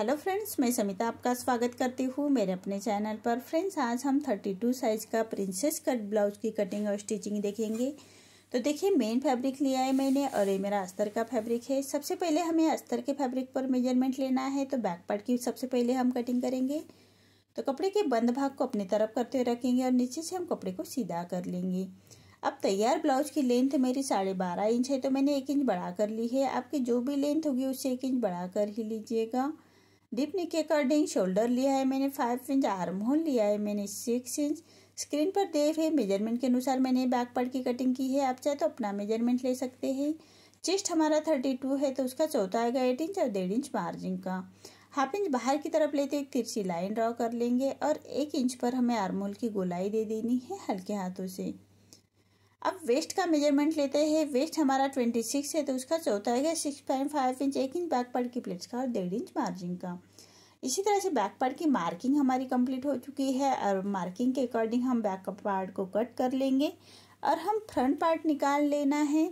hello friends मैं समिता आपका स्वागत करती हूँ मेरे अपने चैनल पर फ्रेंड्स आज हम 32 साइज का प्रिंसेस कट ब्लाउज की कटिंग और स्टिचिंग देखेंगे तो देखिए मेन फैब्रिक लिया है मैंने और ये मेरा अस्तर का फैब्रिक है सबसे पहले हमें अस्तर के फैब्रिक पर मेजरमेंट लेना है तो बैक पार्ट की सबसे पहले हम कटिंग करेंगे तो कपड़े के बंद भाग को अपनी तरफ करते हुए रखेंगे और नीचे से हम कपड़े को सीधा कर लेंगे अब तैयार ब्लाउज की लेंथ मेरी साढ़े बारह इंच है तो मैंने एक इंच बढ़ा कर ली है आपकी जो भी लेंथ होगी उससे एक इंच बढ़ा कर ही लीजिएगा डीपनी के अकॉर्डिंग शोल्डर लिया है मैंने फाइव इंच आर्म होल लिया है मैंने सिक्स इंच स्क्रीन पर देख है मेजरमेंट के अनुसार मैंने बैक पार्ट की कटिंग की है आप चाहे तो अपना मेजरमेंट ले सकते हैं चेस्ट हमारा थर्टी टू है तो उसका चौथा आएगा एट इंच और डेढ़ इंच मार्जिन का हाफ इंच बाहर की तरफ लेते एक तिरछी लाइन ड्रॉ कर लेंगे और एक इंच पर हमें आर्मोल की गोलाई दे देनी है हल्के हाथों से अब वेस्ट का मेजरमेंट लेते हैं वेस्ट हमारा ट्वेंटी सिक्स है तो उसका चौथा है सिक्स पॉइंट फाइव इंच एक इंच बैक पार्ट की प्लेट्स का और डेढ़ इंच मार्जिन का इसी तरह से बैक पार्ट की मार्किंग हमारी कंप्लीट हो चुकी है और मार्किंग के अकॉर्डिंग हम बैक पार्ट को कट कर लेंगे और हम फ्रंट पार्ट निकाल लेना है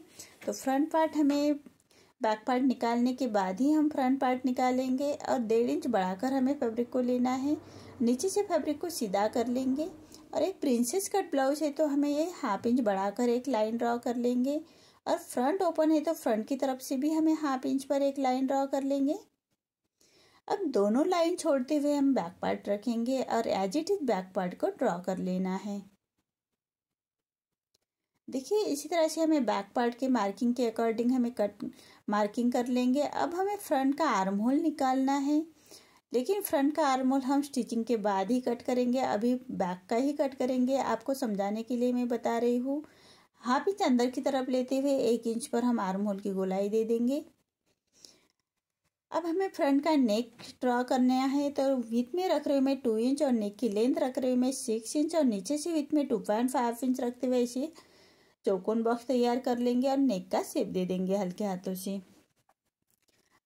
तो फ्रंट पार्ट हमें बैक पार्ट निकालने के बाद ही हम फ्रंट पार्ट निकालेंगे और डेढ़ इंच बढ़ाकर हमें फैब्रिक को लेना है नीचे से फैब्रिक को सीधा कर लेंगे और एक प्रिंसेस कट ब्लाउज है तो हमें ये हाफ इंच बढ़ाकर एक लाइन ड्रॉ कर लेंगे और फ्रंट ओपन है तो फ्रंट की तरफ से भी हमें हाफ इंच पर एक लाइन ड्रॉ कर लेंगे अब दोनों लाइन छोड़ते हुए हम बैक पार्ट रखेंगे और as it is back part को ड्रॉ कर लेना है देखिए इसी तरह से हमें बैक पार्ट के मार्किंग के अकॉर्डिंग हमें कट मार्किंग कर लेंगे अब हमें फ्रंट का आर्म होल निकालना है लेकिन फ्रंट का आर्म होल हम स्टिचिंग के बाद ही कट करेंगे अभी बैक का ही कट करेंगे आपको समझाने के लिए मैं बता रही हूँ हाफ इंच अंदर की तरफ लेते हुए एक इंच पर हम आर्म होल की गोलाई दे देंगे अब हमें फ्रंट का नेक ड्रॉ करना है तो विथ में रख रही हूँ मैं टू इंच और नेक की लेंथ रख रही हूँ मैं सिक्स इंच और नीचे से विथ में टू पॉइंट फाइव इंच रखते हुए इसे चौकोन बॉक्स तैयार कर लेंगे और नेक का सेप दे देंगे हल्के हाथों से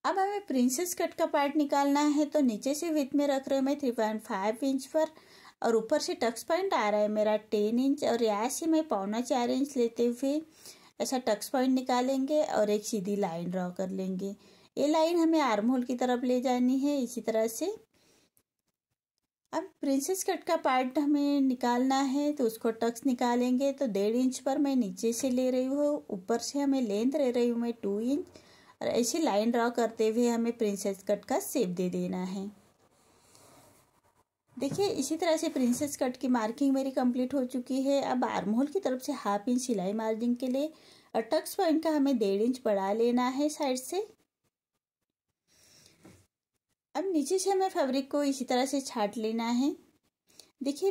अब हमें प्रिंसेस कट का पार्ट निकालना है तो नीचे से विथ में रख रही हूँ मैं थ्री पॉइंट फाइव इंच पर और ऊपर से टक्स पॉइंट आ रहा है मेरा टेन इंच और यहाँ से मैं पौना चार इंच लेते हुए ऐसा टक्स पॉइंट निकालेंगे और एक सीधी लाइन ड्रॉ कर लेंगे ये लाइन हमें आर्म होल की तरफ ले जानी है इसी तरह से अब प्रिंसेस कट का पार्ट हमें निकालना है तो उसको टक्स निकालेंगे तो डेढ़ इंच पर मैं नीचे से ले रही हूँ ऊपर से हमें लेंथ ले रही हूँ मैं टू इंच और ऐसी लाइन ड्रॉ करते हुए हमें प्रिंसेस कट का सेप दे देना है देखिए इसी तरह से प्रिंसेस कट की मार्किंग मेरी कंप्लीट हो चुकी है अब आर्म होल की तरफ से हाफ इंच सिलाई मार्जिंग के लिए और टक्स पॉइंट का हमें डेढ़ इंच बढ़ा लेना है साइड से अब नीचे से हमें फैब्रिक को इसी तरह से छाट लेना है देखिए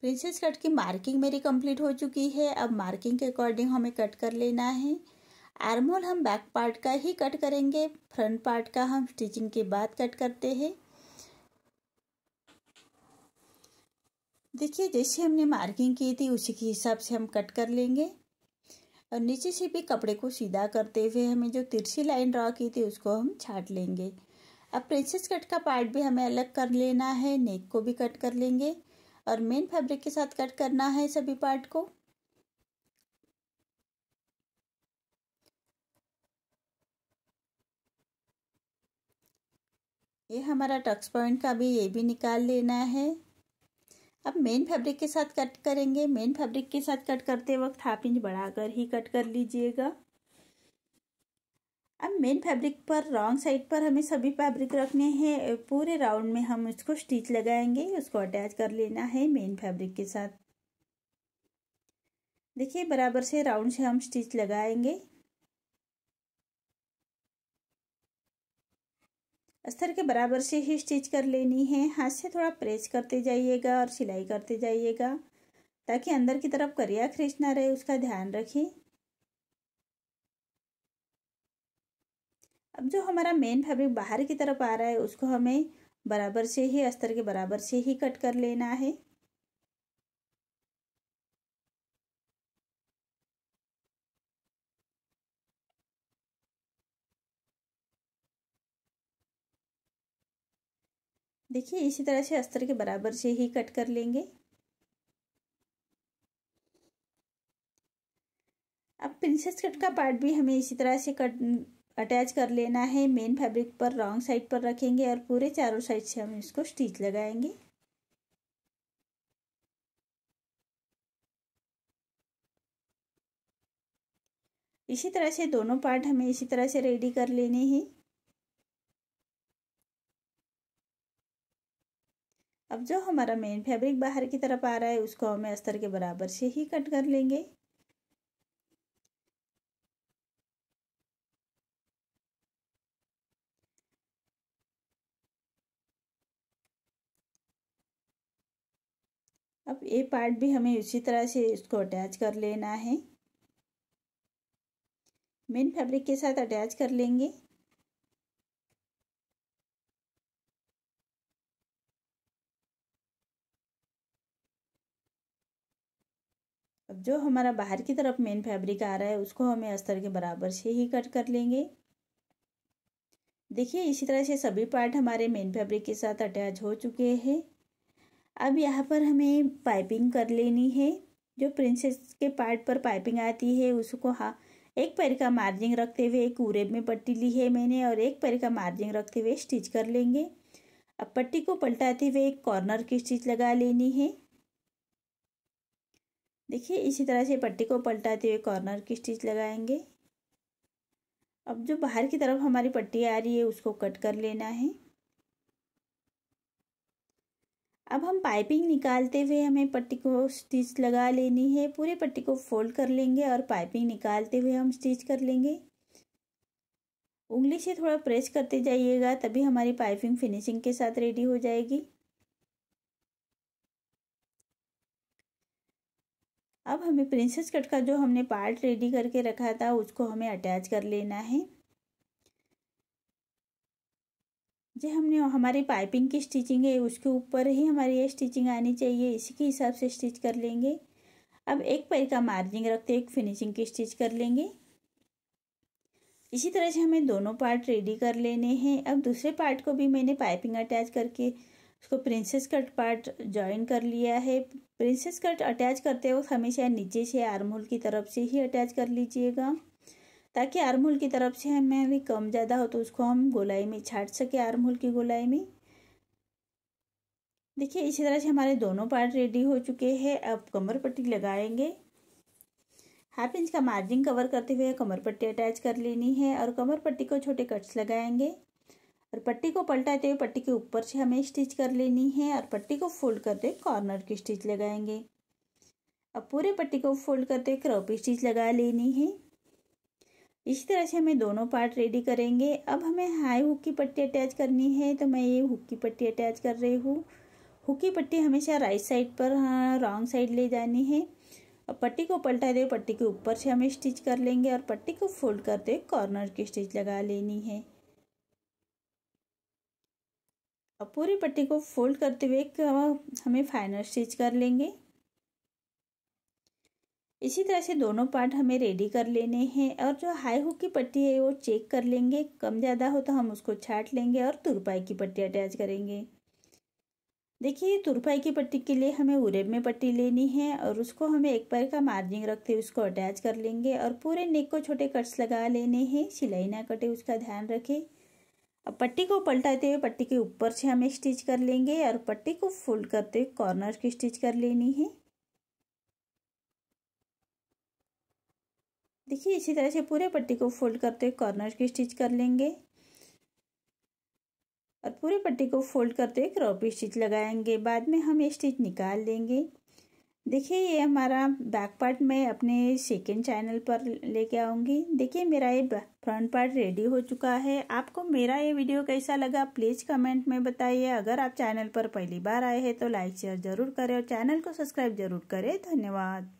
प्रिंसेस कट की मार्किंग मेरी कंप्लीट हो चुकी है अब मार्किंग के अकॉर्डिंग हमें कट कर लेना है आर्मोल हम बैक पार्ट का ही कट करेंगे फ्रंट पार्ट का हम स्टिचिंग के बाद कट करते हैं देखिए जैसे हमने मार्किंग की थी उसी के हिसाब से हम कट कर लेंगे और नीचे से भी कपड़े को सीधा करते हुए हमें जो तिरछी लाइन ड्रॉ की थी उसको हम छाट लेंगे अब प्रिंसेस कट का पार्ट भी हमें अलग कर लेना है नेक को भी कट कर लेंगे और मेन फैब्रिक के साथ कट करना है सभी पार्ट को ये हमारा टक्स पॉइंट का भी ये भी निकाल लेना है अब मेन फैब्रिक के साथ कट करेंगे मेन फैब्रिक के साथ कट करते वक्त हाफ इंच बढ़ाकर ही कट कर लीजिएगा अब मेन फैब्रिक पर रॉन्ग साइड पर हमें सभी फैब्रिक रखने हैं पूरे राउंड में हम उसको स्टिच लगाएंगे उसको अटैच कर लेना है मेन फैब्रिक के साथ देखिए बराबर से राउंड से हम स्टिच लगाएंगे अस्तर के बराबर से ही स्टिच कर लेनी है हाथ से थोड़ा प्रेस करते जाइएगा और सिलाई करते जाइएगा ताकि अंदर की तरफ करिया खींच रहे उसका ध्यान रखें अब जो हमारा मेन फैब्रिक बाहर की तरफ आ रहा है उसको हमें बराबर से ही अस्तर के बराबर से ही कट कर लेना है देखिए इसी तरह से अस्तर के बराबर से ही कट कर लेंगे अब प्रिंसेस कट का पार्ट भी हमें इसी तरह से कट अटैच कर लेना है मेन फैब्रिक पर रॉन्ग साइड पर रखेंगे और पूरे चारों साइड से हम इसको स्टिच लगाएंगे इसी तरह से दोनों पार्ट हमें इसी तरह से रेडी कर लेने हैं अब जो हमारा मेन फैब्रिक बाहर की तरफ आ रहा है उसको हमें अस्तर के बराबर से ही कट कर लेंगे अब ये पार्ट भी हमें उसी तरह से इसको अटैच कर लेना है मेन फैब्रिक के साथ अटैच कर लेंगे अब जो हमारा बाहर की तरफ मेन फैब्रिक आ रहा है उसको हमें अस्तर के बराबर से ही कट कर लेंगे देखिए इसी तरह से सभी पार्ट हमारे मेन फैब्रिक के साथ अटैच हो चुके हैं अब यहाँ पर हमें पाइपिंग कर लेनी है जो प्रिंसेस के पार्ट पर पाइपिंग आती है उसको हाँ एक पैर का मार्जिंग रखते हुए एक उरेब में पट्टी ली है मैंने और एक पैर का मार्जिंग रखते हुए स्टिच कर लेंगे अब पट्टी को पलटाते हुए एक कॉर्नर की स्टिच लगा लेनी है देखिए इसी तरह से पट्टी को पलटाते हुए कॉर्नर की स्टिच लगाएंगे अब जो बाहर की तरफ हमारी पट्टी आ रही है उसको कट कर लेना है अब हम पाइपिंग निकालते हुए हमें पट्टी को स्टिच लगा लेनी है पूरे पट्टी को फोल्ड कर लेंगे और पाइपिंग निकालते हुए हम स्टिच कर लेंगे उंगली से थोड़ा प्रेस करते जाइएगा तभी हमारी पाइपिंग फिनिशिंग के साथ रेडी हो जाएगी अब हमें प्रिंसेस कट का जो हमने पार्ट रेडी करके रखा था उसको हमें अटैच कर लेना है जो हमने हमारी पाइपिंग की स्टिचिंग है उसके ऊपर ही हमारी ये स्टिचिंग आनी चाहिए इसी के हिसाब से स्टिच कर लेंगे अब एक पैर का मार्जिंग रखते एक फिनिशिंग की स्टिच कर लेंगे इसी तरह से हमें दोनों पार्ट रेडी कर लेने हैं अब दूसरे पार्ट को भी मैंने पाइपिंग अटैच करके उसको प्रिंसेस कट पार्ट ज्वाइन कर लिया है प्रिंसेस कट अटैच करते वक्त हमेशा नीचे से आर्म होल की तरफ से ही अटैच कर लीजिएगा ताकि आर्महोल की तरफ से हमें भी कम ज़्यादा हो तो उसको हम गोलाई में छाट सके आर्महोल की गोलाई में देखिए इसी तरह से हमारे दोनों पार्ट रेडी हो चुके हैं अब कमर पट्टी लगाएंगे हाफ इंच का मार्जिन कवर करते हुए कमर पट्टी अटैच कर लेनी है और कमर पट्टी को छोटे कट्स लगाएंगे और पट्टी को पलटाते हुए पट्टी के ऊपर से हमें स्टिच कर लेनी है और पट्टी को फोल्ड करते हुए कॉर्नर की स्टिच लगाएंगे अब पूरे पट्टी को फोल्ड करते हुए क्रॉप स्टिच लगा लेनी है इसी तरह से हमें दोनों पार्ट रेडी करेंगे अब हमें हाई हुक की पट्टी अटैच करनी है तो मैं ये हुक की पट्टी अटैच कर रही हूँ हुक की पट्टी हमेशा राइट साइड पर हाँ रॉन्ग साइड ले जानी है अब पट्टी को पलटा दे पट्टी के ऊपर से हमें स्टिच कर लेंगे और पट्टी को फोल्ड करते हुए कॉर्नर की स्टिच लगा लेनी है अब पूरी पट्टी को फोल्ड करते हुए हाँ, हमें फाइनल स्टिच कर लेंगे इसी तरह से दोनों पार्ट हमें रेडी कर लेने हैं और जो हाई हुक की पट्टी है वो चेक कर लेंगे कम ज़्यादा हो तो हम उसको छाट लेंगे और तुरपाई की पट्टी अटैच करेंगे देखिए तुरपाई की पट्टी के लिए हमें उरेब में पट्टी लेनी है और उसको हमें एक पैर का मार्जिंग रखते हुए उसको अटैच कर लेंगे और पूरे नेक को छोटे कट्स लगा लेने हैं सिलाई ना कटे उसका ध्यान रखें अब पट्टी को पलटाते हुए पट्टी के ऊपर से हमें स्टिच कर लेंगे और पट्टी को फोल्ड करते हुए कॉर्नर की स्टिच कर लेनी है देखिए इसी तरह से पूरे पट्टी को फोल्ड करते हुए कॉर्नर की स्टिच कर लेंगे और पूरे पट्टी को फोल्ड करते हुए क्रॉपी स्टिच लगाएंगे बाद में हम ये स्टिच निकाल लेंगे देखिए ये हमारा बैक पार्ट मैं अपने सेकेंड चैनल पर लेके आऊँगी देखिए मेरा ये फ्रंट पार्ट रेडी हो चुका है आपको मेरा ये वीडियो कैसा लगा प्लीज़ कमेंट में बताइए अगर आप चैनल पर पहली बार आए हैं तो लाइक शेयर ज़रूर करें और चैनल को सब्सक्राइब ज़रूर करें धन्यवाद